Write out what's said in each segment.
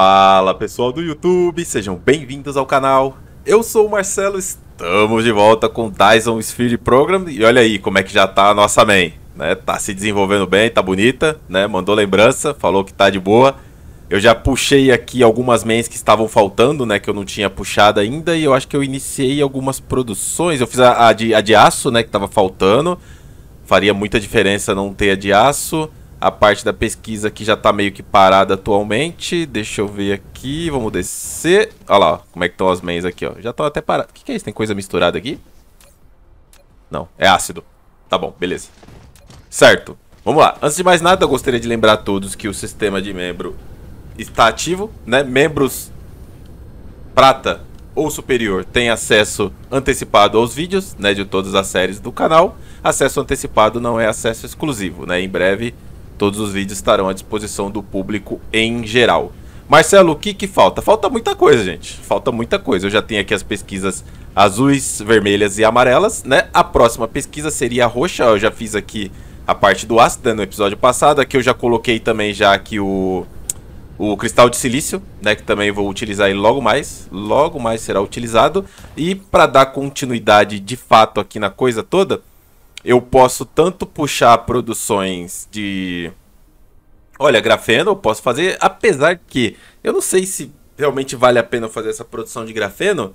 Fala pessoal do YouTube, sejam bem-vindos ao canal. Eu sou o Marcelo, estamos de volta com Dyson Sphere Program e olha aí como é que já tá a nossa main, né? Tá se desenvolvendo bem, tá bonita, né? Mandou lembrança, falou que tá de boa. Eu já puxei aqui algumas mains que estavam faltando, né? Que eu não tinha puxado ainda. E eu acho que eu iniciei algumas produções. Eu fiz a, a, de, a de aço, né? Que tava faltando. Faria muita diferença não ter a de aço a parte da pesquisa que já está meio que parada atualmente. Deixa eu ver aqui, vamos descer. Olha lá, como é que estão as mens aqui, ó. Já estão até paradas. O que, que é isso? Tem coisa misturada aqui? Não, é ácido. Tá bom, beleza. Certo, vamos lá. Antes de mais nada, eu gostaria de lembrar a todos que o sistema de membro está ativo, né? Membros prata ou superior tem acesso antecipado aos vídeos, né, de todas as séries do canal. Acesso antecipado não é acesso exclusivo, né? Em breve Todos os vídeos estarão à disposição do público em geral. Marcelo, o que, que falta? Falta muita coisa, gente. Falta muita coisa. Eu já tenho aqui as pesquisas azuis, vermelhas e amarelas, né? A próxima pesquisa seria a roxa. Eu já fiz aqui a parte do ácido no episódio passado. Aqui eu já coloquei também já aqui o, o cristal de silício, né? Que também vou utilizar ele logo mais. Logo mais será utilizado. E para dar continuidade de fato aqui na coisa toda, eu posso tanto puxar produções de. Olha, grafeno eu posso fazer, apesar que eu não sei se realmente vale a pena fazer essa produção de grafeno,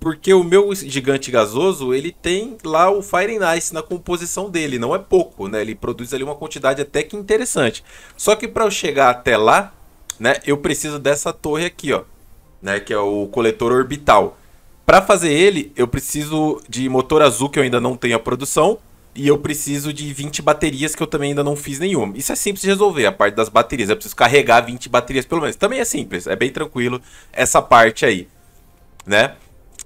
porque o meu gigante gasoso, ele tem lá o Fire and Ice na composição dele, não é pouco, né? Ele produz ali uma quantidade até que interessante. Só que para eu chegar até lá, né, eu preciso dessa torre aqui, ó, né, que é o coletor orbital. Para fazer ele, eu preciso de motor azul que eu ainda não tenho a produção e eu preciso de 20 baterias que eu também ainda não fiz nenhuma. Isso é simples de resolver, a parte das baterias. Eu preciso carregar 20 baterias pelo menos. Também é simples, é bem tranquilo essa parte aí, né?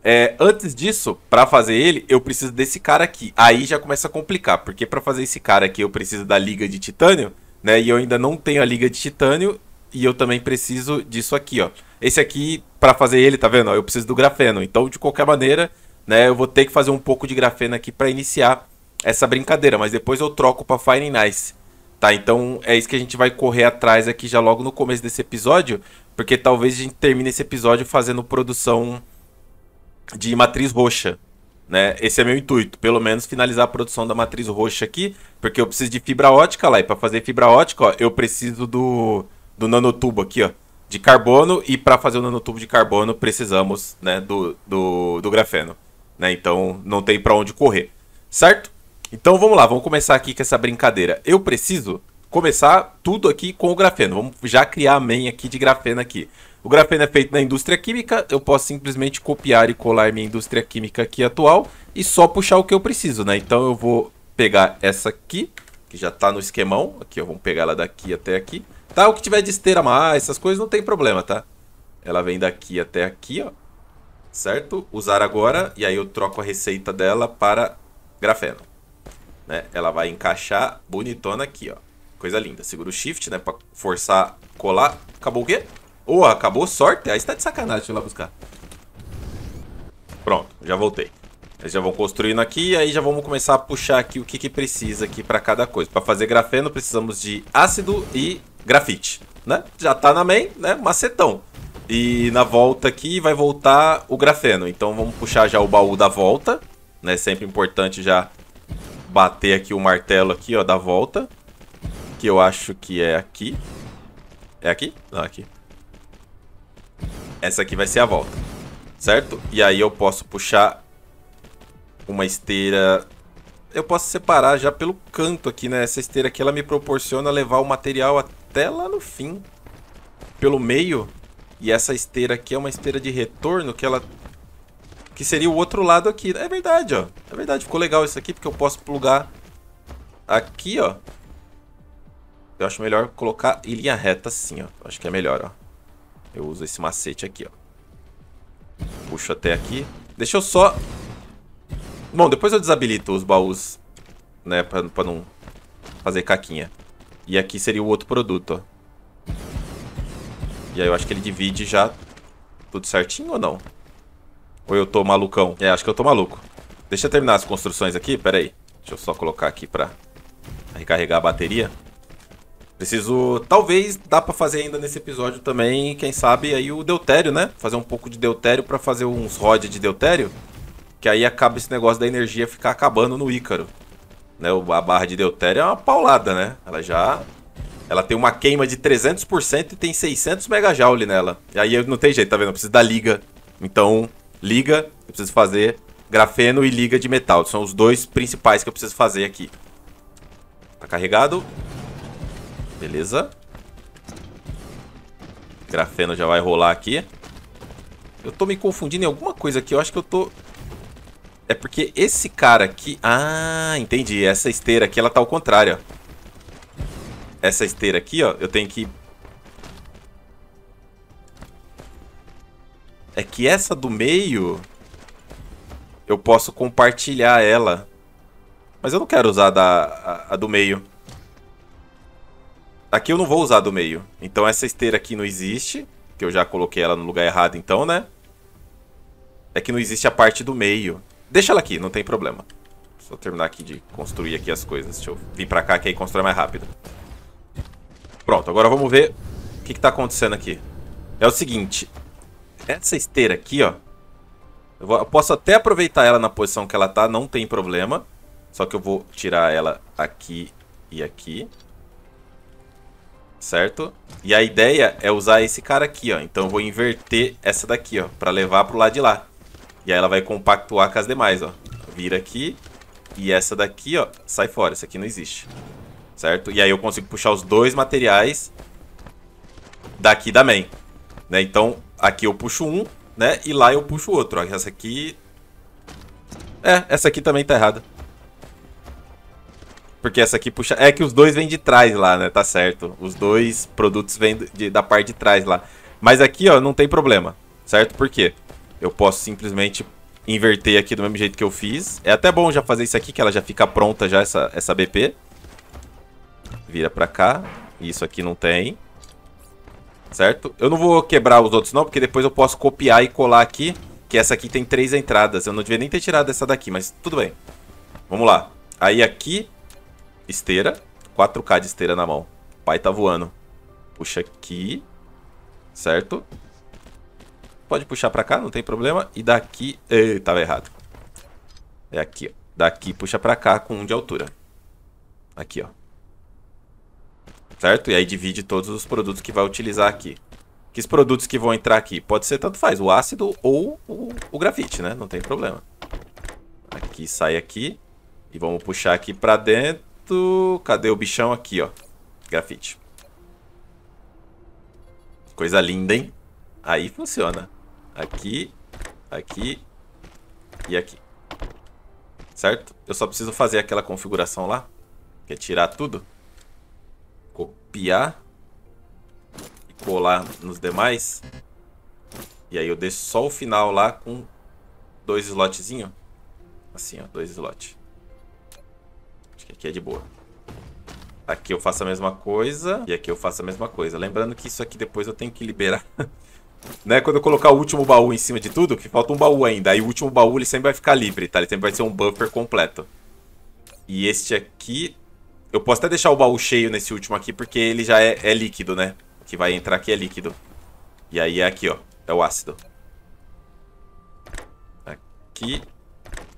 É, antes disso, para fazer ele, eu preciso desse cara aqui. Aí já começa a complicar, porque para fazer esse cara aqui eu preciso da liga de titânio, né? E eu ainda não tenho a liga de titânio e eu também preciso disso aqui, ó. Esse aqui, para fazer ele, tá vendo? Eu preciso do grafeno. Então, de qualquer maneira, né, eu vou ter que fazer um pouco de grafeno aqui para iniciar essa brincadeira, mas depois eu troco para Fire Nice. Tá, então é isso que a gente vai correr atrás aqui já logo no começo desse episódio, porque talvez a gente termine esse episódio fazendo produção de matriz roxa, né? Esse é meu intuito, pelo menos finalizar a produção da matriz roxa aqui, porque eu preciso de fibra ótica lá, e para fazer fibra ótica, ó, eu preciso do, do nanotubo aqui, ó, de carbono, e para fazer o nanotubo de carbono precisamos, né, do, do, do grafeno, né? Então não tem para onde correr, certo? Então vamos lá, vamos começar aqui com essa brincadeira. Eu preciso começar tudo aqui com o grafeno. Vamos já criar a main aqui de grafeno aqui. O grafeno é feito na indústria química, eu posso simplesmente copiar e colar minha indústria química aqui atual e só puxar o que eu preciso, né? Então eu vou pegar essa aqui, que já tá no esquemão, aqui ó, vamos pegar ela daqui até aqui. Tá, o que tiver de esteira mais, essas coisas não tem problema, tá? Ela vem daqui até aqui, ó. Certo? Usar agora, e aí eu troco a receita dela para grafeno né? Ela vai encaixar bonitona aqui, ó. Coisa linda. Segura o shift, né? Pra forçar colar. Acabou o quê? Ô, oh, acabou sorte. Aí está de sacanagem. Deixa eu lá buscar. Pronto, já voltei. Eles já vão construindo aqui, e aí já vamos começar a puxar aqui o que, que precisa aqui para cada coisa. Para fazer grafeno, precisamos de ácido e grafite, né? Já tá na main, né? Macetão. E na volta aqui vai voltar o grafeno. Então vamos puxar já o baú da volta, né? Sempre importante já bater aqui o martelo aqui, ó, da volta. Que eu acho que é aqui. É aqui? Não, é aqui. Essa aqui vai ser a volta, certo? E aí eu posso puxar uma esteira... Eu posso separar já pelo canto aqui, né? Essa esteira aqui, ela me proporciona levar o material até lá no fim. Pelo meio. E essa esteira aqui é uma esteira de retorno que ela que seria o outro lado aqui. É verdade, ó. É verdade, ficou legal isso aqui, porque eu posso plugar aqui, ó. Eu acho melhor colocar em linha reta assim, ó. Acho que é melhor, ó. Eu uso esse macete aqui, ó. Puxo até aqui. Deixa eu só... Bom, depois eu desabilito os baús, né? Pra, pra não fazer caquinha. E aqui seria o outro produto, ó. E aí eu acho que ele divide já tudo certinho ou não? Ou eu tô malucão? É, acho que eu tô maluco. Deixa eu terminar as construções aqui, pera aí. Deixa eu só colocar aqui pra recarregar a bateria. Preciso, talvez, dá pra fazer ainda nesse episódio também, quem sabe, aí o deutério, né? Fazer um pouco de deutério pra fazer uns rods de deutério. Que aí acaba esse negócio da energia ficar acabando no Ícaro. Né? A barra de deutério é uma paulada, né? Ela já... Ela tem uma queima de 300% e tem 600 megajoule nela. E aí não tem jeito, tá vendo? Eu preciso da liga. Então, liga, eu preciso fazer grafeno e liga de metal. São os dois principais que eu preciso fazer aqui. Tá carregado. Beleza. Grafeno já vai rolar aqui. Eu tô me confundindo em alguma coisa aqui. Eu acho que eu tô... É porque esse cara aqui... Ah, entendi. Essa esteira aqui, ela tá ao contrário, ó. Essa esteira aqui, ó, eu tenho que É que essa do meio... Eu posso compartilhar ela. Mas eu não quero usar da, a, a do meio. Aqui eu não vou usar do meio. Então essa esteira aqui não existe. Que eu já coloquei ela no lugar errado então, né? É que não existe a parte do meio. Deixa ela aqui, não tem problema. Só terminar aqui de construir aqui as coisas. Deixa eu vir pra cá que aí constrói mais rápido. Pronto, agora vamos ver o que, que tá acontecendo aqui. É o seguinte, essa esteira aqui, ó. Eu, vou, eu posso até aproveitar ela na posição que ela tá, não tem problema. Só que eu vou tirar ela aqui e aqui. Certo? E a ideia é usar esse cara aqui, ó. Então eu vou inverter essa daqui, ó. Pra levar pro lado de lá. E aí ela vai compactuar com as demais, ó. Vira aqui. E essa daqui, ó, sai fora. Essa aqui não existe. Certo? E aí eu consigo puxar os dois materiais daqui também, Né? Então, Aqui eu puxo um, né? E lá eu puxo outro. Essa aqui... É, essa aqui também tá errada. Porque essa aqui puxa... É que os dois vêm de trás lá, né? Tá certo. Os dois produtos vêm de, da parte de trás lá. Mas aqui, ó, não tem problema. Certo? Por quê? Eu posso simplesmente inverter aqui do mesmo jeito que eu fiz. É até bom já fazer isso aqui, que ela já fica pronta já, essa, essa BP. Vira pra cá. Isso aqui não tem certo? Eu não vou quebrar os outros não, porque depois eu posso copiar e colar aqui, que essa aqui tem três entradas. Eu não devia nem ter tirado essa daqui, mas tudo bem. Vamos lá. Aí aqui, esteira. 4K de esteira na mão. O pai tá voando. Puxa aqui, certo? Pode puxar pra cá, não tem problema. E daqui... Ei, tava errado. É aqui, ó. Daqui puxa pra cá com um de altura. Aqui, ó certo? E aí divide todos os produtos que vai utilizar aqui. Que os produtos que vão entrar aqui? Pode ser tanto faz, o ácido ou o, o grafite, né? Não tem problema. Aqui, sai aqui. E vamos puxar aqui pra dentro. Cadê o bichão aqui, ó? Grafite. Coisa linda, hein? Aí funciona. Aqui, aqui e aqui. Certo? Eu só preciso fazer aquela configuração lá. Que é tirar tudo copiar e colar nos demais. E aí eu deixo só o final lá com dois slotzinhos. Assim, ó, dois slots. Acho que aqui é de boa. Aqui eu faço a mesma coisa e aqui eu faço a mesma coisa. Lembrando que isso aqui depois eu tenho que liberar. né? Quando eu colocar o último baú em cima de tudo, que falta um baú ainda. Aí o último baú ele sempre vai ficar livre, tá? Ele sempre vai ser um buffer completo. E este aqui eu posso até deixar o baú cheio nesse último aqui, porque ele já é, é líquido, né? O que vai entrar aqui é líquido. E aí é aqui, ó. É o ácido. Aqui.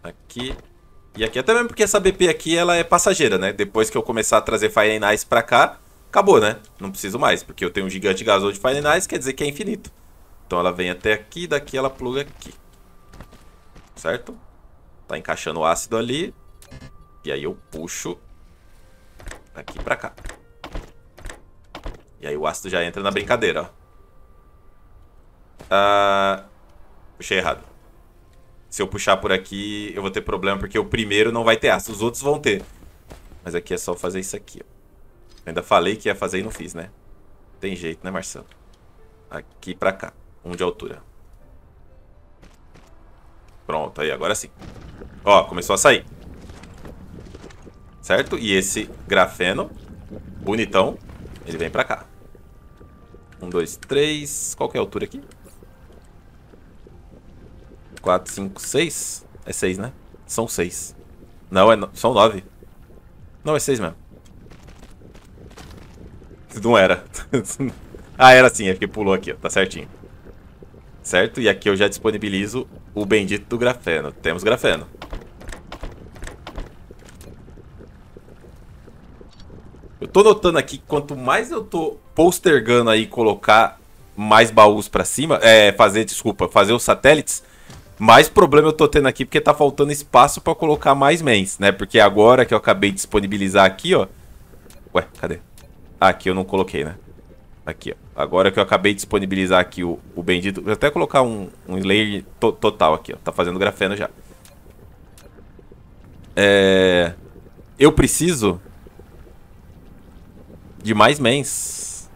Aqui. E aqui até mesmo porque essa BP aqui, ela é passageira, né? Depois que eu começar a trazer Fire and Ice pra cá, acabou, né? Não preciso mais, porque eu tenho um gigante gasol de Fire and Ice, quer dizer que é infinito. Então ela vem até aqui, daqui ela pluga aqui. Certo? Tá encaixando o ácido ali. E aí eu puxo Daqui pra cá. E aí o ácido já entra na brincadeira, ó. Ah, puxei errado. Se eu puxar por aqui, eu vou ter problema, porque o primeiro não vai ter ácido. Os outros vão ter. Mas aqui é só fazer isso aqui, ó. Eu ainda falei que ia fazer e não fiz, né? Tem jeito, né, Marcelo? Aqui pra cá. Um de altura. Pronto, aí agora sim. Ó, começou a sair certo? E esse grafeno, bonitão, ele vem pra cá. Um, dois, três... Qual que é a altura aqui? Quatro, cinco, seis? É seis, né? São seis. Não, é no... são nove. Não, é seis mesmo. Não era. ah, era sim, é porque pulou aqui, ó. Tá certinho. Certo? E aqui eu já disponibilizo o bendito do grafeno. Temos grafeno. Eu tô notando aqui que quanto mais eu tô postergando aí colocar mais baús para cima, é, fazer, desculpa, fazer os satélites, mais problema eu tô tendo aqui porque tá faltando espaço para colocar mais mains, né? Porque agora que eu acabei de disponibilizar aqui, ó. Ué, cadê? Ah, aqui eu não coloquei, né? Aqui, ó. Agora que eu acabei de disponibilizar aqui o, o bendito... Vou até colocar um, um layer to total aqui, ó. Tá fazendo grafeno já. É... Eu preciso de mais mens.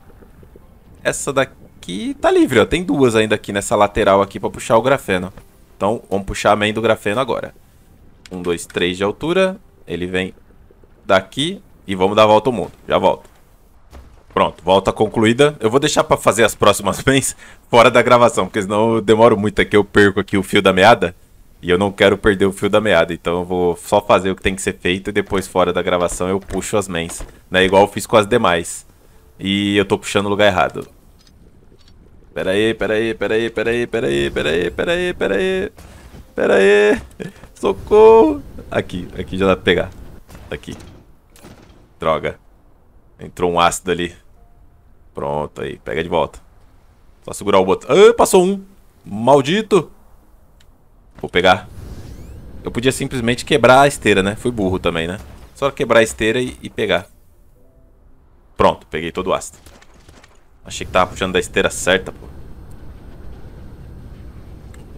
Essa daqui tá livre, ó. Tem duas ainda aqui nessa lateral aqui pra puxar o grafeno. Então, vamos puxar a main do grafeno agora. Um, dois, três de altura. Ele vem daqui e vamos dar a volta ao mundo. Já volto. Pronto, volta concluída. Eu vou deixar pra fazer as próximas mains fora da gravação, porque senão eu demoro muito aqui, eu perco aqui o fio da meada. E eu não quero perder o fio da meada, então eu vou só fazer o que tem que ser feito e depois fora da gravação eu puxo as mens, né? Igual eu fiz com as demais. E eu tô puxando o lugar errado. Pera aí, pera aí, pera aí, pera aí, pera aí, pera aí, pera aí, pera aí. Pera aí. Socorro. Aqui, aqui já dá pra pegar. Aqui. Droga. Entrou um ácido ali. Pronto, aí. Pega de volta. Só segurar o botão. Ah, passou um. Maldito. Vou pegar. Eu podia simplesmente quebrar a esteira, né? Fui burro também, né? Só quebrar a esteira e, e pegar. Pronto, peguei todo o ácido. Achei que tava puxando da esteira certa, pô.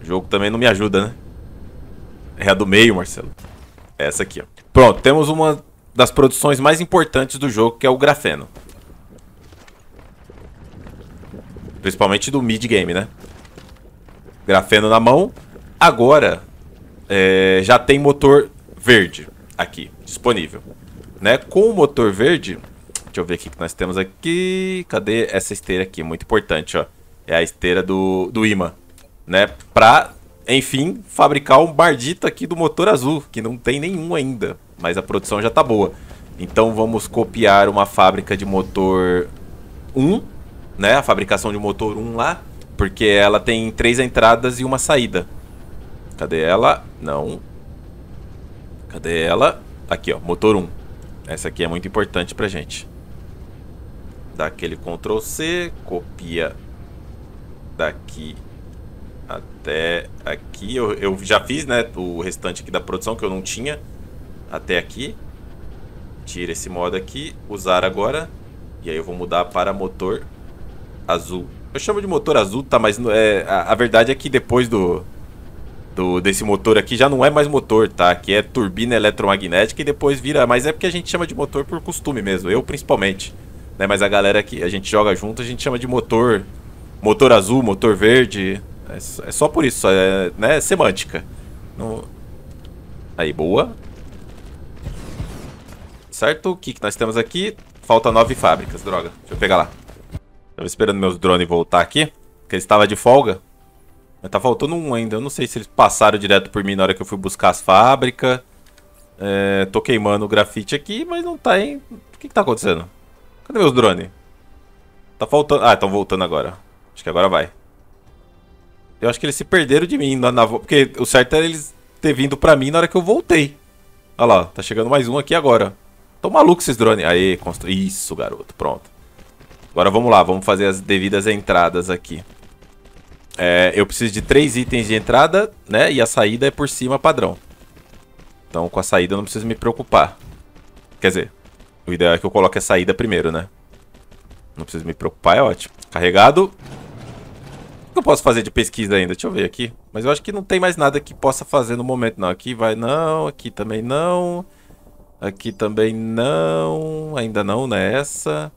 O jogo também não me ajuda, né? É a do meio, Marcelo. É essa aqui, ó. Pronto, temos uma das produções mais importantes do jogo, que é o grafeno. Principalmente do mid-game, né? Grafeno na mão, Agora, é, já tem motor verde aqui, disponível. Né? Com o motor verde, deixa eu ver o que nós temos aqui. Cadê essa esteira aqui? Muito importante, ó. É a esteira do, do imã, né? Pra, enfim, fabricar um bardito aqui do motor azul, que não tem nenhum ainda, mas a produção já tá boa. Então vamos copiar uma fábrica de motor 1, né? A fabricação de motor 1 lá, porque ela tem três entradas e uma saída. Cadê ela? Não. Cadê ela? Tá aqui, ó. Motor 1. Essa aqui é muito importante pra gente. Dá aquele Ctrl C. Copia daqui até aqui. Eu, eu já fiz, né? O restante aqui da produção que eu não tinha. Até aqui. Tira esse modo aqui. Usar agora. E aí eu vou mudar para motor azul. Eu chamo de motor azul, tá? Mas é, a, a verdade é que depois do do, desse motor aqui já não é mais motor, tá? Que é turbina eletromagnética e depois vira. Mas é porque a gente chama de motor por costume mesmo, eu principalmente. Né? Mas a galera que a gente joga junto, a gente chama de motor. Motor azul, motor verde. É, é só por isso, é, né? É semântica. No... Aí, boa. Certo? O que, que nós temos aqui? Falta nove fábricas, droga. Deixa eu pegar lá. Tava esperando meus drones voltar aqui. Porque eles estavam de folga tá faltando um ainda. Eu não sei se eles passaram direto por mim na hora que eu fui buscar as fábricas. É, tô queimando o grafite aqui, mas não tá, hein? O que que tá acontecendo? Cadê meus drones? Tá faltando... Ah, estão voltando agora. Acho que agora vai. Eu acho que eles se perderam de mim na, na... Porque o certo era eles ter vindo pra mim na hora que eu voltei. Olha lá, tá chegando mais um aqui agora. Tô maluco esses drones. Aê, constru... Isso, garoto. Pronto. Agora vamos lá, vamos fazer as devidas entradas aqui. É, eu preciso de três itens de entrada, né? E a saída é por cima padrão. Então com a saída eu não preciso me preocupar. Quer dizer, o ideal é que eu coloque a saída primeiro, né? Não preciso me preocupar, é ótimo. Carregado. O que eu posso fazer de pesquisa ainda? Deixa eu ver aqui. Mas eu acho que não tem mais nada que possa fazer no momento, não. Aqui vai não, aqui também não. Aqui também não. Ainda não nessa.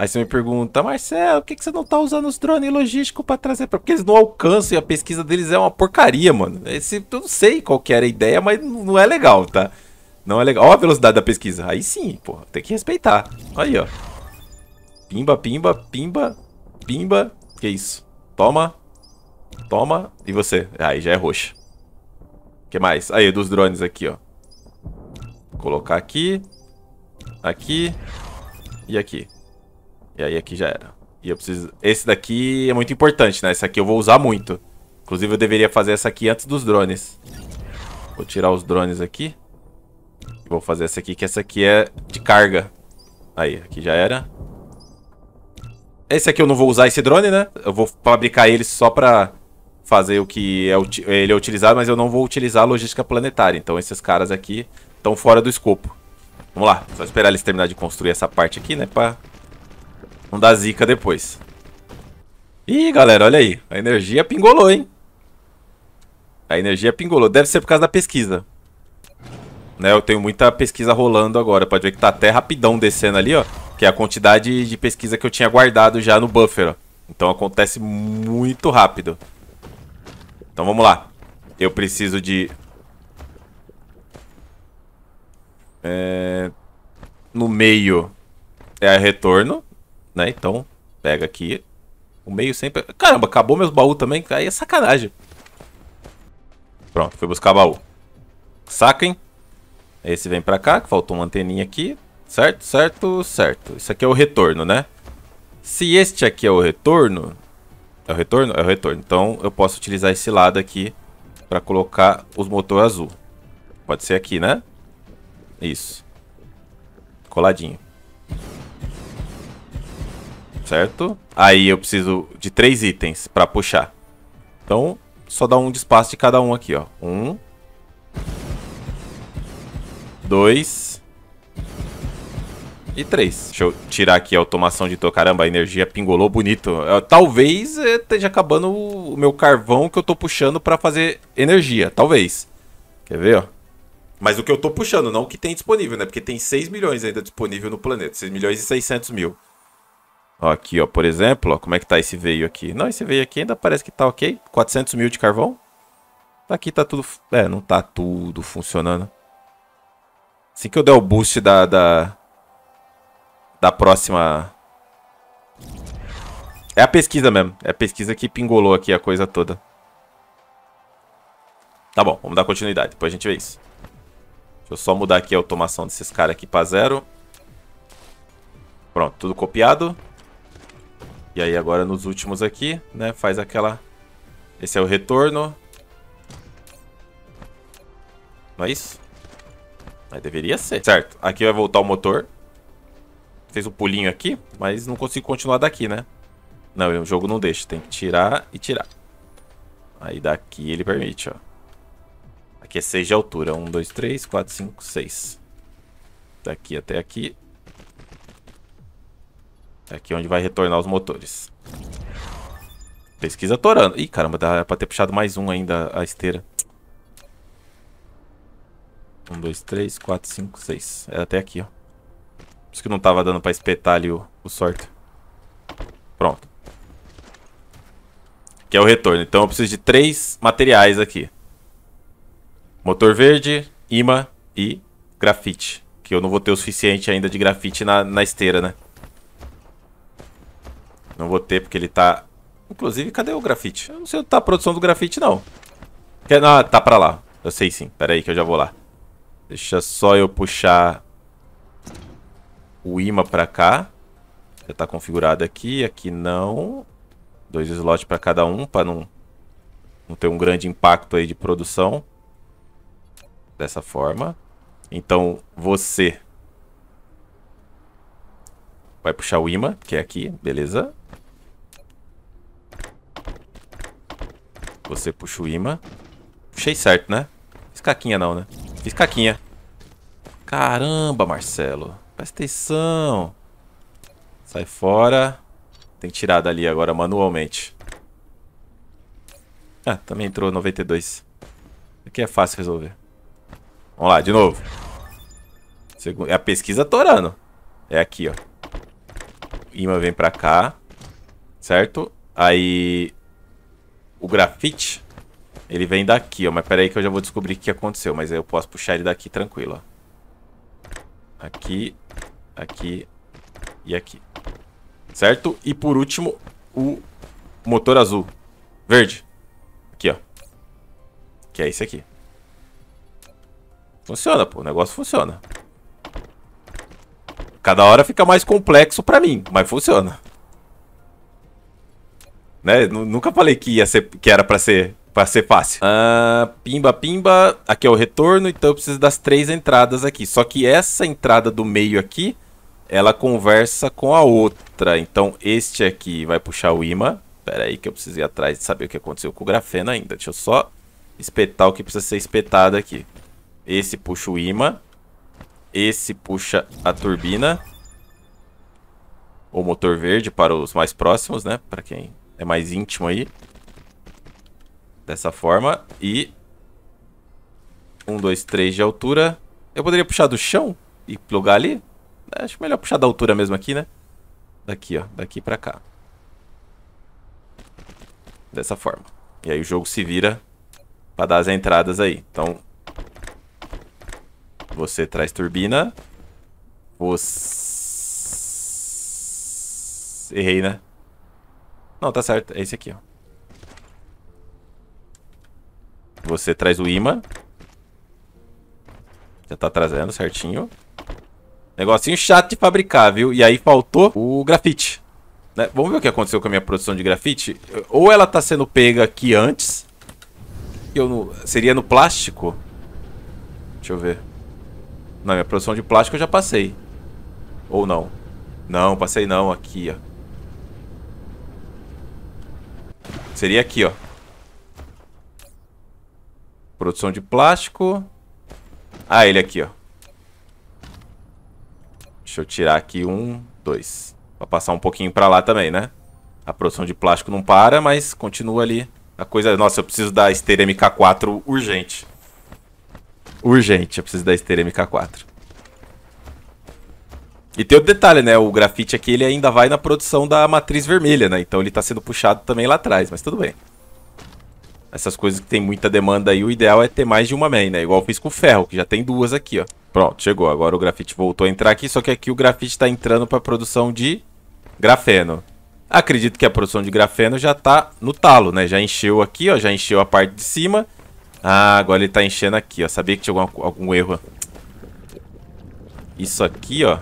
Aí você me pergunta, Marcelo, por que, que você não tá usando os drones logísticos para trazer? Porque eles não alcançam e a pesquisa deles é uma porcaria, mano. Esse, eu não sei qual que era a ideia, mas não é legal, tá? Não é legal. Olha a velocidade da pesquisa. Aí sim, pô, Tem que respeitar. Aí, ó. Pimba, pimba, pimba, pimba. Que isso? Toma. Toma. E você? Aí, já é roxo. que mais? Aí, dos drones aqui, ó. Vou colocar aqui. Aqui. E aqui. E aí aqui já era. E eu preciso... Esse daqui é muito importante, né? Esse aqui eu vou usar muito. Inclusive eu deveria fazer essa aqui antes dos drones. Vou tirar os drones aqui. vou fazer essa aqui, que essa aqui é de carga. Aí, aqui já era. Esse aqui eu não vou usar esse drone, né? Eu vou fabricar ele só pra fazer o que é, ele é utilizado, mas eu não vou utilizar a logística planetária. Então esses caras aqui estão fora do escopo. Vamos lá, só esperar eles terminar de construir essa parte aqui, né? Pra não dá zica depois. Ih, galera, olha aí. A energia pingolou, hein? A energia pingolou. Deve ser por causa da pesquisa. Né, eu tenho muita pesquisa rolando agora. Pode ver que tá até rapidão descendo ali, ó. Que é a quantidade de pesquisa que eu tinha guardado já no buffer, ó. Então acontece muito rápido. Então vamos lá. Eu preciso de... É... No meio é retorno né? Então, pega aqui. O meio sempre... Caramba, acabou meus baús também. Aí é sacanagem. Pronto, fui buscar baú. Saquem. Esse vem pra cá, que faltou uma anteninha aqui. Certo, certo, certo. Isso aqui é o retorno, né? Se este aqui é o retorno... É o retorno? É o retorno. Então, eu posso utilizar esse lado aqui pra colocar os motores azul. Pode ser aqui, né? Isso. Coladinho certo? Aí eu preciso de três itens para puxar. Então, só dá um de espaço de cada um aqui, ó. Um. Dois. E três. Deixa eu tirar aqui a automação de tô. Caramba, a energia pingolou bonito. Eu, é, talvez eh, esteja acabando o meu carvão que eu tô puxando para fazer energia. Talvez. Quer ver, ó? Mas o que eu tô puxando, não o que tem disponível, né? Porque tem 6 milhões ainda disponível no planeta. 6 milhões e 600 mil. Ó, aqui, ó, por exemplo, ó, como é que tá esse veio aqui? Não, esse veio aqui ainda parece que tá ok. 400 mil de carvão. Tá aqui tá tudo... É, não tá tudo funcionando. Assim que eu der o boost da... Da, da próxima... É a pesquisa mesmo. É a pesquisa que pingolou aqui a coisa toda. Tá bom, vamos dar continuidade. Depois a gente vê isso. Deixa eu só mudar aqui a automação desses caras aqui pra zero. Pronto, tudo copiado. E aí agora nos últimos aqui, né, faz aquela... Esse é o retorno. Não é isso? Mas deveria ser. Certo, aqui vai voltar o motor. Fez um pulinho aqui, mas não consigo continuar daqui, né? Não, o jogo não deixa. Tem que tirar e tirar. Aí daqui ele permite, ó. Aqui é 6 de altura. 1, 2, 3, 4, 5, 6. Daqui até aqui. É aqui onde vai retornar os motores. Pesquisa torando. Ih, caramba, dá pra ter puxado mais um ainda a esteira. Um, dois, três, quatro, cinco, seis. Era é até aqui, ó. Por isso que não tava dando pra espetar ali o, o sorte. Pronto. Que é o retorno. Então eu preciso de três materiais aqui. Motor verde, imã e grafite. Que eu não vou ter o suficiente ainda de grafite na, na esteira, né? Não vou ter, porque ele tá... Inclusive, cadê o grafite? Eu não sei onde tá a produção do grafite, não. Quer... Não, ah, tá pra lá. Eu sei sim. Pera aí que eu já vou lá. Deixa só eu puxar o imã pra cá. Já tá configurado aqui. Aqui não. Dois slots pra cada um, pra não, não ter um grande impacto aí de produção. Dessa forma. Então, você vai puxar o imã, que é aqui, beleza? Você puxa o imã. Puxei certo, né? Fiz caquinha não, né? Fiz caquinha. Caramba, Marcelo. Presta atenção. Sai fora. Tem que tirar dali agora manualmente. Ah, também entrou 92. Aqui é fácil resolver. Vamos lá, de novo. É a pesquisa torando. É aqui, ó. Ima vem pra cá. Certo? Aí o grafite, ele vem daqui, ó. Mas pera aí que eu já vou descobrir o que aconteceu. Mas aí eu posso puxar ele daqui tranquilo, ó. Aqui, aqui e aqui. Certo? E por último, o motor azul. Verde. Aqui, ó. Que é esse aqui. Funciona, pô. O negócio funciona. Cada hora fica mais complexo pra mim, mas funciona. Né? Nunca falei que ia ser que era para ser para ser fácil. Ah, pimba, pimba. Aqui é o retorno, então eu preciso das três entradas aqui. Só que essa entrada do meio aqui, ela conversa com a outra. Então este aqui vai puxar o imã. Pera aí que eu preciso ir atrás de saber o que aconteceu com o grafeno ainda. Deixa eu só espetar o que precisa ser espetado aqui. Esse puxa o imã. Esse puxa a turbina. O motor verde para os mais próximos, né? Para quem é mais íntimo aí. Dessa forma. E... Um, dois, três de altura. Eu poderia puxar do chão e plugar ali? Acho melhor puxar da altura mesmo aqui, né? Daqui, ó. Daqui pra cá. Dessa forma. E aí o jogo se vira pra dar as entradas aí. Então... Você traz turbina. Você... Errei, né? Não, tá certo. É esse aqui, ó. Você traz o imã. Já tá trazendo certinho. Negocinho chato de fabricar, viu? E aí faltou o grafite. Né? Vamos ver o que aconteceu com a minha produção de grafite. Ou ela tá sendo pega aqui antes. Eu não... Seria no plástico? Deixa eu ver. Não, minha produção de plástico eu já passei. Ou não. Não, passei não. Aqui, ó. Seria aqui, ó. Produção de plástico. Ah, ele aqui, ó. Deixa eu tirar aqui um, dois. Pra passar um pouquinho pra lá também, né? A produção de plástico não para, mas continua ali. A coisa... Nossa, eu preciso da esteira MK4 urgente. Urgente, eu preciso da esteira MK4. E tem outro detalhe, né? O grafite aqui ele ainda vai na produção da matriz vermelha, né? Então ele tá sendo puxado também lá atrás, mas tudo bem. Essas coisas que tem muita demanda aí, o ideal é ter mais de uma main, né? Igual eu fiz com o ferro, que já tem duas aqui, ó. Pronto, chegou. Agora o grafite voltou a entrar aqui, só que aqui o grafite tá entrando pra produção de grafeno. Acredito que a produção de grafeno já tá no talo, né? Já encheu aqui, ó. Já encheu a parte de cima. Ah, agora ele tá enchendo aqui, ó. Sabia que tinha algum, algum erro. Isso aqui, ó.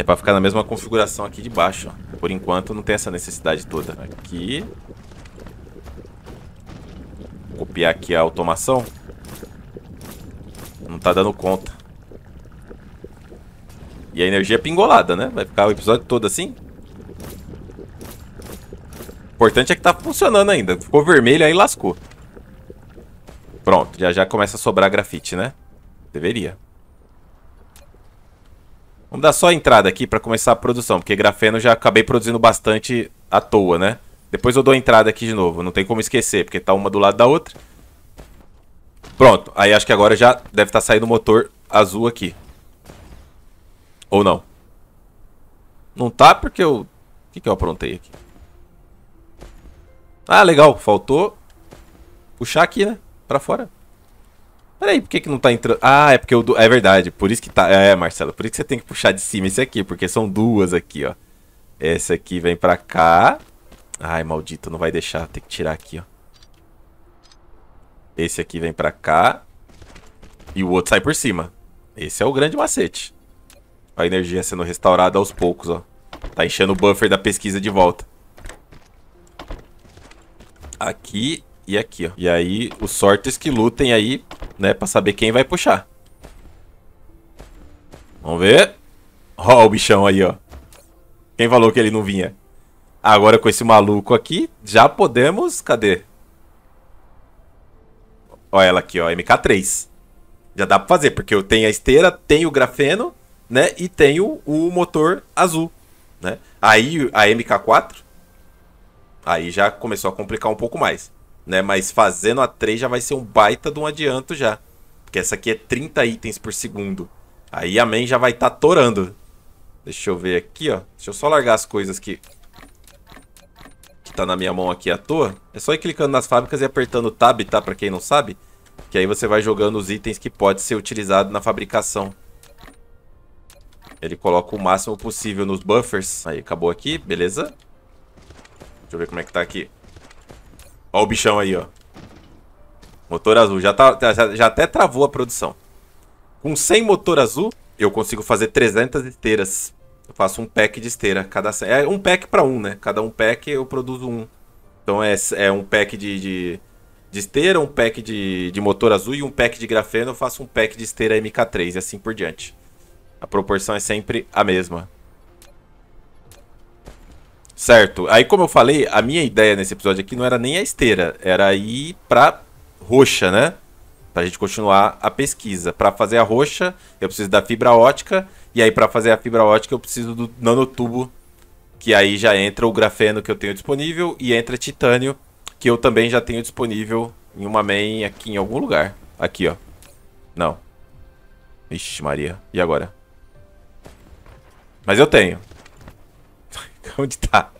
É para ficar na mesma configuração aqui de baixo. Por enquanto não tem essa necessidade toda. Aqui. Copiar aqui a automação. Não tá dando conta. E a energia é pingolada, né? Vai ficar o episódio todo assim. O importante é que tá funcionando ainda. Ficou vermelho aí lascou. Pronto, já já começa a sobrar grafite, né? Deveria. Vamos dar só a entrada aqui para começar a produção, porque grafeno já acabei produzindo bastante à toa, né? Depois eu dou a entrada aqui de novo, não tem como esquecer, porque tá uma do lado da outra. Pronto, aí acho que agora já deve estar tá saindo o motor azul aqui. Ou não. Não tá porque eu... O que, que eu aprontei aqui? Ah, legal, faltou puxar aqui, né? Pra fora. Peraí, por que, que não tá entrando? Ah, é porque eu. É verdade, por isso que tá. É, Marcelo, por isso que você tem que puxar de cima esse aqui, porque são duas aqui, ó. Esse aqui vem pra cá. Ai, maldito, não vai deixar. Tem que tirar aqui, ó. Esse aqui vem pra cá. E o outro sai por cima. Esse é o grande macete. A energia sendo restaurada aos poucos, ó. Tá enchendo o buffer da pesquisa de volta. Aqui e aqui, ó. E aí, os sortes que lutem aí né? Pra saber quem vai puxar. Vamos ver. Ó oh, o bichão aí, ó. Quem falou que ele não vinha? Agora com esse maluco aqui, já podemos... Cadê? Ó ela aqui, ó. MK3. Já dá pra fazer, porque eu tenho a esteira, tenho o grafeno, né? E tenho o motor azul, né? Aí a MK4... Aí já começou a complicar um pouco mais né? Mas fazendo a 3 já vai ser um baita de um adianto já. Porque essa aqui é 30 itens por segundo. Aí a main já vai estar tá torando. Deixa eu ver aqui, ó. Deixa eu só largar as coisas que... Que tá na minha mão aqui à toa. É só ir clicando nas fábricas e apertando tab, tá? Pra quem não sabe. Que aí você vai jogando os itens que pode ser utilizado na fabricação. Ele coloca o máximo possível nos buffers. Aí, acabou aqui. Beleza. Deixa eu ver como é que tá aqui. Ó o bichão aí, ó. Motor azul. Já, tá, já, já até travou a produção. Com 100 motor azul, eu consigo fazer 300 esteiras. Eu faço um pack de esteira. Cada, é um pack para um, né? Cada um pack eu produzo um. Então é, é um pack de, de, de, esteira, um pack de, de motor azul e um pack de grafeno. Eu faço um pack de esteira MK3 e assim por diante. A proporção é sempre a mesma. Certo. Aí, como eu falei, a minha ideia nesse episódio aqui não era nem a esteira, era ir pra roxa, né? Pra gente continuar a pesquisa. Para fazer a roxa, eu preciso da fibra ótica, e aí para fazer a fibra ótica eu preciso do nanotubo, que aí já entra o grafeno que eu tenho disponível e entra titânio, que eu também já tenho disponível em uma main aqui em algum lugar. Aqui, ó. Não. Ixi, Maria. E agora? Mas eu tenho. Onde tá?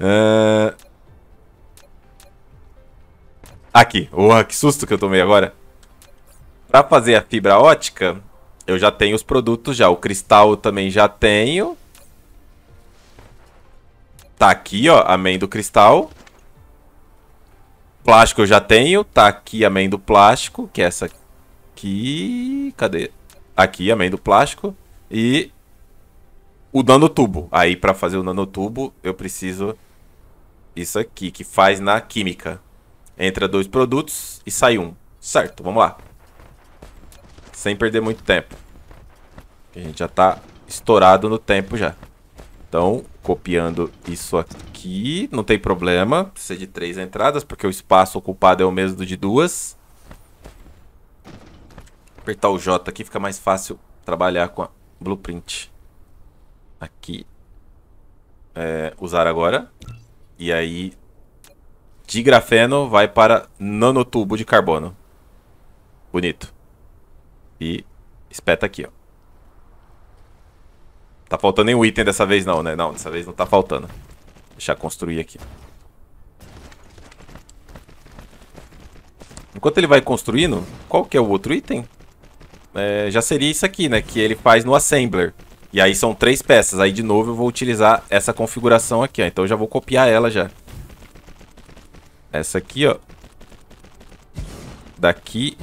Uh... Aqui. Uau, que susto que eu tomei agora. Pra fazer a fibra ótica, eu já tenho os produtos já. O cristal eu também já tenho. Tá aqui, ó, amém do cristal. Plástico eu já tenho. Tá aqui amém do plástico, que é essa aqui. Cadê? Aqui, amém do plástico. E o nanotubo. Aí para fazer o nanotubo, eu preciso isso aqui, que faz na química. Entra dois produtos e sai um. Certo, vamos lá. Sem perder muito tempo. A gente já tá estourado no tempo já. Então, copiando isso aqui, não tem problema. Precisa de três entradas, porque o espaço ocupado é o mesmo de duas. Apertar o J aqui fica mais fácil trabalhar com a blueprint. Aqui. É, usar agora. E aí, de grafeno, vai para nanotubo de carbono. Bonito. E espeta aqui, ó. Tá faltando nenhum item dessa vez não, né? Não, dessa vez não tá faltando. Deixa deixar construir aqui. Enquanto ele vai construindo, qual que é o outro item? É, já seria isso aqui, né? Que ele faz no Assembler. E aí são três peças. Aí de novo eu vou utilizar essa configuração aqui, ó. Então eu já vou copiar ela já. Essa aqui, ó. Daqui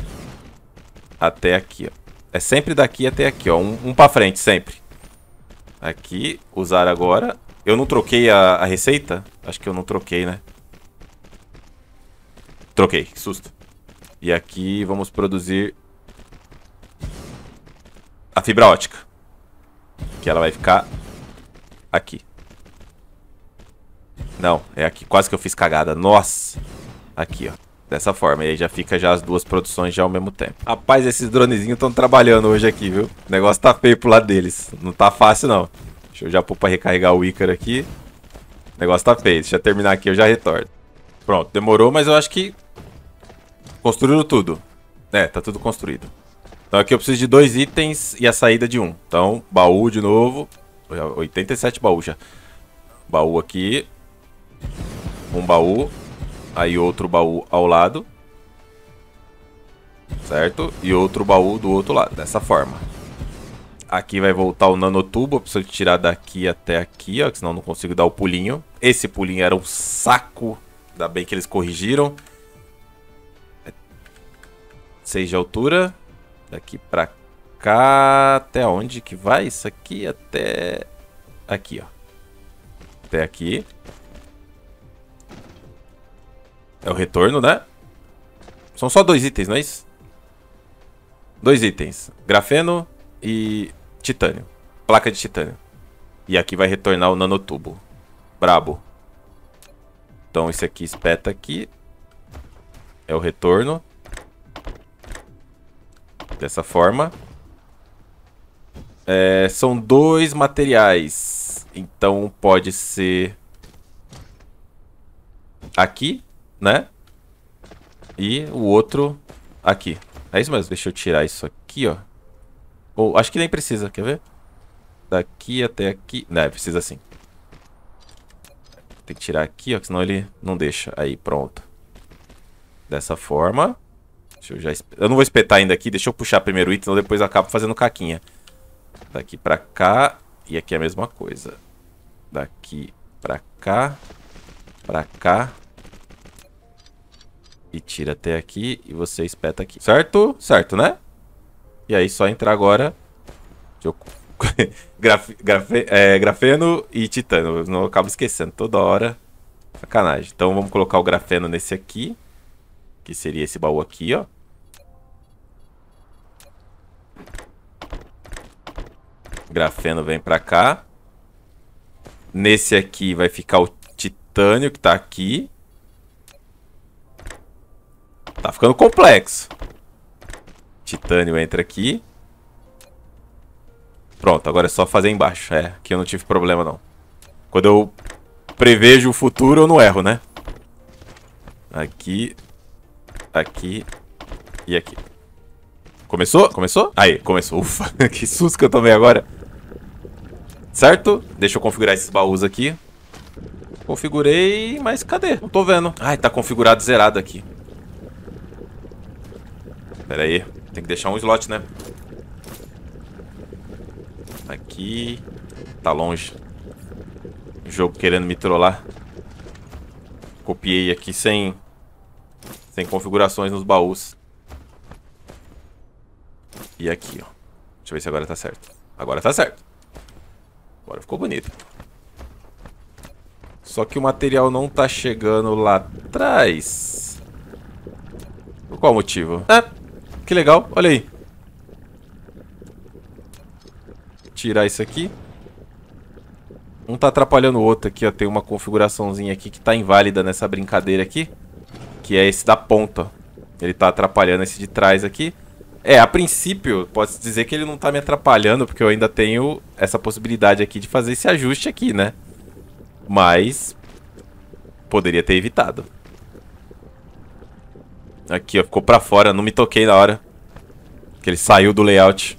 até aqui, ó. É sempre daqui até aqui, ó. Um, um pra frente, sempre. Aqui, usar agora. Eu não troquei a, a receita? Acho que eu não troquei, né? Troquei, que susto. E aqui vamos produzir a fibra ótica que ela vai ficar aqui. Não, é aqui. Quase que eu fiz cagada. Nossa! Aqui, ó. Dessa forma. E aí já fica já as duas produções já ao mesmo tempo. Rapaz, esses dronezinhos estão trabalhando hoje aqui, viu? O negócio tá feio pro lado deles. Não tá fácil, não. Deixa eu já pôr pra recarregar o Ícaro aqui. O negócio tá feio. Deixa eu terminar aqui, eu já retorno. Pronto, demorou, mas eu acho que... Construíram tudo. É, tá tudo construído. Então, aqui eu preciso de dois itens e a saída de um. Então, baú de novo. 87 baú já. Baú aqui. Um baú. Aí outro baú ao lado. Certo? E outro baú do outro lado. Dessa forma. Aqui vai voltar o nanotubo. Eu preciso tirar daqui até aqui, ó. Senão eu não consigo dar o pulinho. Esse pulinho era um saco. Ainda bem que eles corrigiram. 6 é de altura. Daqui pra cá... Até onde que vai? Isso aqui até... Aqui, ó. Até aqui. É o retorno, né? São só dois itens, não é isso? Dois itens. Grafeno e titânio. Placa de titânio. E aqui vai retornar o nanotubo. Brabo. Então esse aqui espeta aqui. É o retorno dessa forma. É, são dois materiais. Então pode ser aqui, né? E o outro aqui. É isso mesmo. Deixa eu tirar isso aqui, ó. Ou acho que nem precisa, quer ver? Daqui até aqui. Não, né, precisa sim. Tem que tirar aqui, ó, senão ele não deixa. Aí, pronto. Dessa forma. Deixa eu já. Eu não vou espetar ainda aqui, deixa eu puxar primeiro o item, senão depois acabo fazendo caquinha. Daqui tá pra cá. E aqui é a mesma coisa. Daqui pra cá. Pra cá. E tira até aqui. E você espeta aqui. Certo? Certo, né? E aí só entrar agora. Deixa eu... É, grafeno e titano. Eu não acabo esquecendo toda hora. Sacanagem. Então vamos colocar o grafeno nesse aqui. Que seria esse baú aqui, ó. grafeno vem pra cá. Nesse aqui vai ficar o titânio que tá aqui. Tá ficando complexo. Titânio entra aqui. Pronto, agora é só fazer embaixo. É, aqui eu não tive problema não. Quando eu prevejo o futuro, eu não erro, né? Aqui, aqui e aqui. Começou? Começou? Aí, começou. Ufa, que susto que eu tomei agora certo? Deixa eu configurar esses baús aqui. Configurei, mas cadê? Não tô vendo. Ai, tá configurado zerado aqui. Pera aí. Tem que deixar um slot, né? Aqui. Tá longe. O jogo querendo me trollar. Copiei aqui sem... Sem configurações nos baús. E aqui, ó. Deixa eu ver se agora tá certo. Agora tá certo. Agora ficou bonito. Só que o material não tá chegando lá atrás. Por qual motivo? Ah, que legal. Olha aí. Tirar isso aqui. Um tá atrapalhando o outro aqui, ó. Tem uma configuraçãozinha aqui que tá inválida nessa brincadeira aqui. Que é esse da ponta, Ele tá atrapalhando esse de trás aqui. É, a princípio, posso dizer que ele não tá me atrapalhando, porque eu ainda tenho essa possibilidade aqui de fazer esse ajuste aqui, né? Mas poderia ter evitado. Aqui, ó, ficou pra fora, não me toquei na hora. Que ele saiu do layout.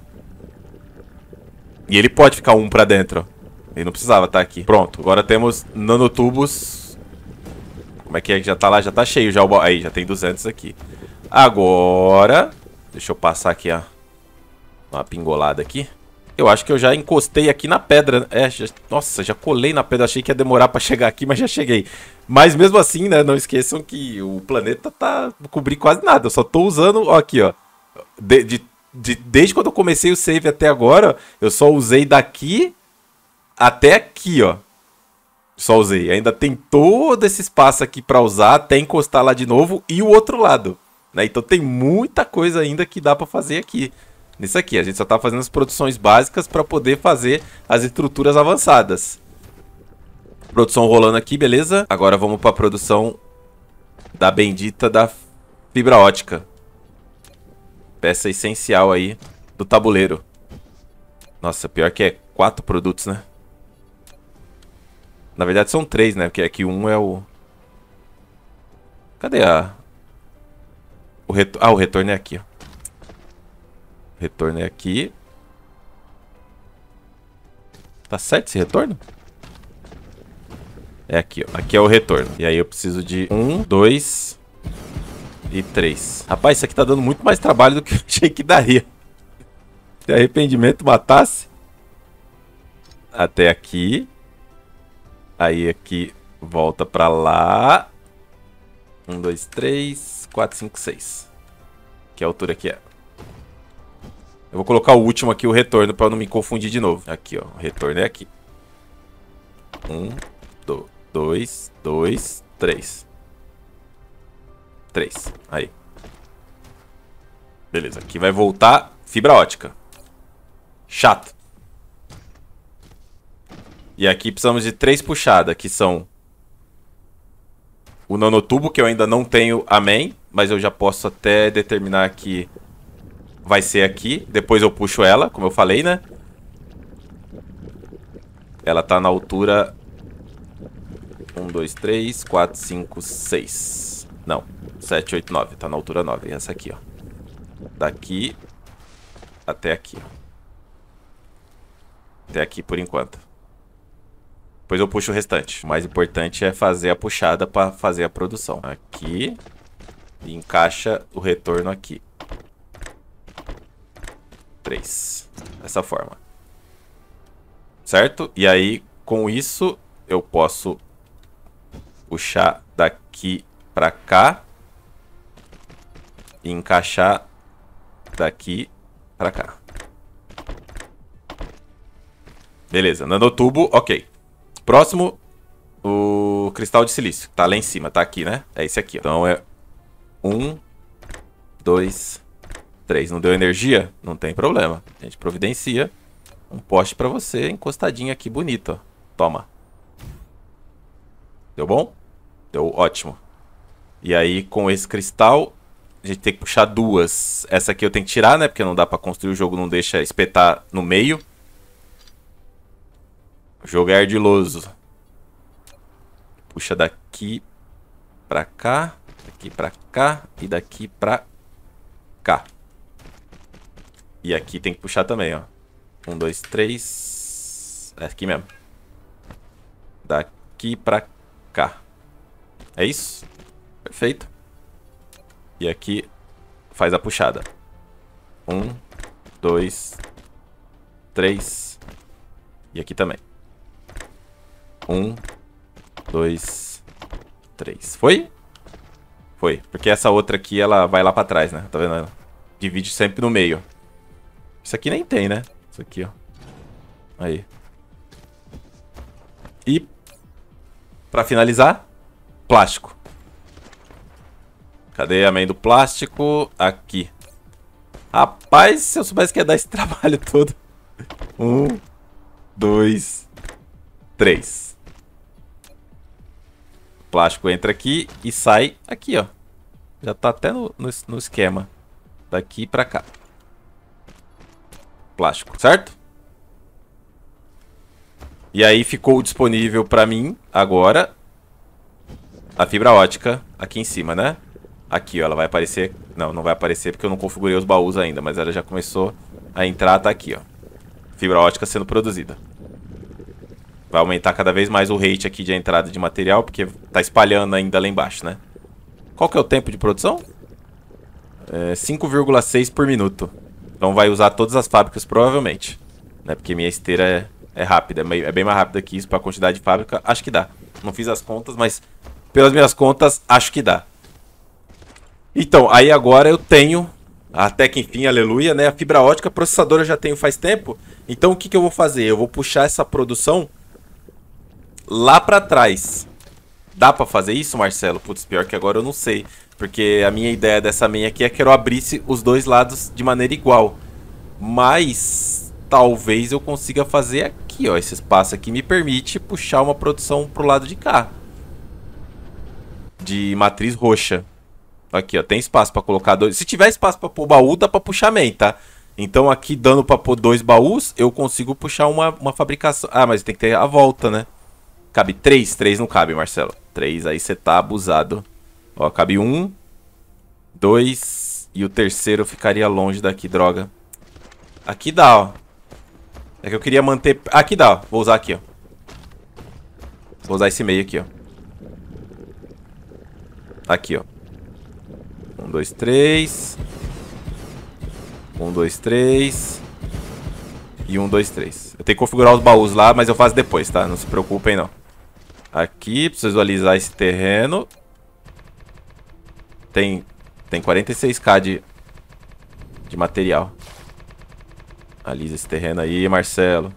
E ele pode ficar um pra dentro, ó. Ele não precisava estar tá aqui. Pronto, agora temos nanotubos. Como é que é? Já tá lá, já tá cheio já o... Aí, já tem 200 aqui. Agora... Deixa eu passar aqui, ó. Uma pingolada aqui. Eu acho que eu já encostei aqui na pedra. Né? É, já... nossa, já colei na pedra. Achei que ia demorar para chegar aqui, mas já cheguei. Mas mesmo assim, né? Não esqueçam que o planeta tá cobrindo quase nada. Eu só tô usando, ó, aqui, ó. De, de, de, desde quando eu comecei o save até agora, eu só usei daqui até aqui, ó. Só usei. Ainda tem todo esse espaço aqui para usar até encostar lá de novo e o outro lado. Né? Então tem muita coisa ainda que dá para fazer aqui. Nisso aqui, a gente só está fazendo as produções básicas para poder fazer as estruturas avançadas. Produção rolando aqui, beleza? Agora vamos para a produção da bendita da fibra ótica. Peça essencial aí do tabuleiro. Nossa, pior que é quatro produtos, né? Na verdade são três, né? Porque aqui um é o... Cadê a... O retor... Ah, o retorno é aqui, Retorno é aqui. Tá certo esse retorno? É aqui, ó. Aqui é o retorno. E aí eu preciso de um, dois e três. Rapaz, isso aqui tá dando muito mais trabalho do que eu achei que daria. Se arrependimento matasse. Até aqui. Aí aqui volta pra lá. 1, 2, 3, 4, 5, 6. Que altura que é? Eu vou colocar o último aqui, o retorno, pra não me confundir de novo. Aqui, ó. O retorno é aqui. 1, 2, 2, 3. 3. Aí. Beleza, aqui vai voltar fibra ótica. Chato. E aqui precisamos de três puxadas, que são o nanotubo, que eu ainda não tenho amém, mas eu já posso até determinar que vai ser aqui. Depois eu puxo ela, como eu falei, né? Ela tá na altura... 1, 2, 3, 4, 5, 6. Não, 7, 8, 9. Tá na altura 9. Essa aqui, ó. Daqui até aqui, ó. Até aqui por enquanto. Depois eu puxo o restante. O mais importante é fazer a puxada para fazer a produção. Aqui. E encaixa o retorno aqui. Três. Dessa forma. Certo? E aí, com isso, eu posso puxar daqui para cá. E encaixar daqui para cá. Beleza, nanotubo, ok. Próximo, o cristal de silício. Tá lá em cima, tá aqui, né? É esse aqui, ó. Então é um, dois, três. Não deu energia? Não tem problema. A gente providencia um poste pra você encostadinho aqui, bonito, ó. Toma. Deu bom? Deu ótimo. E aí, com esse cristal, a gente tem que puxar duas. Essa aqui eu tenho que tirar, né? Porque não dá pra construir, o jogo não deixa espetar no meio. O jogo é ardiloso. Puxa daqui pra cá, daqui pra cá e daqui pra cá. E aqui tem que puxar também, ó. Um, dois, três... É aqui mesmo. Daqui pra cá. É isso? Perfeito. E aqui faz a puxada. Um, dois, três. E aqui também. Um, dois, três. Foi? Foi. Porque essa outra aqui, ela vai lá pra trás, né? Tá vendo? Ela divide sempre no meio. Isso aqui nem tem, né? Isso aqui, ó. Aí. E... Pra finalizar, plástico. Cadê a do plástico? Aqui. Rapaz, se eu soubesse que ia dar esse trabalho todo. Um, dois, três plástico entra aqui e sai aqui, ó. Já tá até no, no, no esquema. Daqui pra cá. Plástico, certo? E aí ficou disponível pra mim, agora, a fibra ótica aqui em cima, né? Aqui, ó, ela vai aparecer... Não, não vai aparecer porque eu não configurei os baús ainda, mas ela já começou a entrar, tá aqui, ó. Fibra ótica sendo produzida vai aumentar cada vez mais o rate aqui de entrada de material, porque tá espalhando ainda lá embaixo, né? Qual que é o tempo de produção? É 5,6 por minuto. Então vai usar todas as fábricas provavelmente, né? Porque minha esteira é, é rápida, é, é bem mais rápida que isso para a quantidade de fábrica. Acho que dá. Não fiz as contas, mas pelas minhas contas, acho que dá. Então, aí agora eu tenho, até que enfim, aleluia, né? A fibra ótica processadora eu já tenho faz tempo. Então o que, que eu vou fazer? Eu vou puxar essa produção lá pra trás. Dá pra fazer isso, Marcelo? Putz, pior que agora eu não sei. Porque a minha ideia dessa meia aqui é que eu abrisse os dois lados de maneira igual. Mas talvez eu consiga fazer aqui, ó. Esse espaço aqui me permite puxar uma produção pro lado de cá. De matriz roxa. Aqui, ó. Tem espaço pra colocar dois. Se tiver espaço pra pôr baú, dá pra puxar main, tá? Então aqui, dando pra pôr dois baús, eu consigo puxar uma, uma fabricação. Ah, mas tem que ter a volta, né? Cabe três, três não cabe, Marcelo. Três, aí você tá abusado. Ó, cabe um, dois e o terceiro ficaria longe daqui, droga. Aqui dá, ó. É que eu queria manter... Aqui dá, ó. Vou usar aqui, ó. Vou usar esse meio aqui, ó. Tá aqui, ó. Um, dois, três. Um, dois, três. E um, dois, três. Eu tenho que configurar os baús lá, mas eu faço depois, tá? Não se preocupem, não aqui, preciso visualizar esse terreno. Tem, tem 46k de, de material. Alisa esse terreno aí, Marcelo.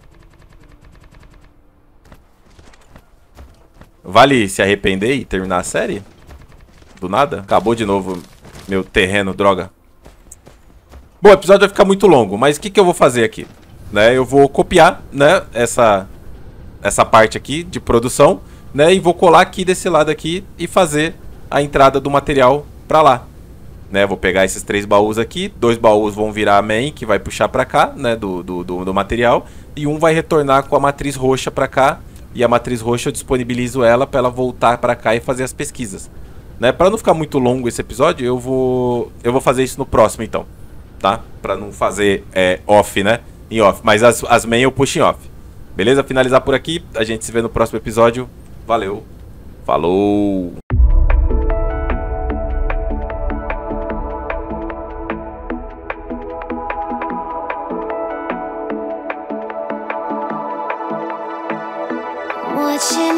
Vale se arrepender e terminar a série? Do nada? Acabou de novo meu terreno, droga. Bom, o episódio vai ficar muito longo, mas o que, que eu vou fazer aqui? Né, eu vou copiar né, essa, essa parte aqui de produção né? E vou colar aqui desse lado aqui e fazer a entrada do material para lá. Né, vou pegar esses três baús aqui, dois baús vão virar a main, que vai puxar para cá, né, do, do, do, do, material, e um vai retornar com a matriz roxa para cá, e a matriz roxa eu disponibilizo ela para ela voltar para cá e fazer as pesquisas. Né, para não ficar muito longo esse episódio, eu vou eu vou fazer isso no próximo então, tá? Para não fazer é, off, né? Em off, mas as, as main eu puxo em off. Beleza? Finalizar por aqui, a gente se vê no próximo episódio. Valeu. Falou. What you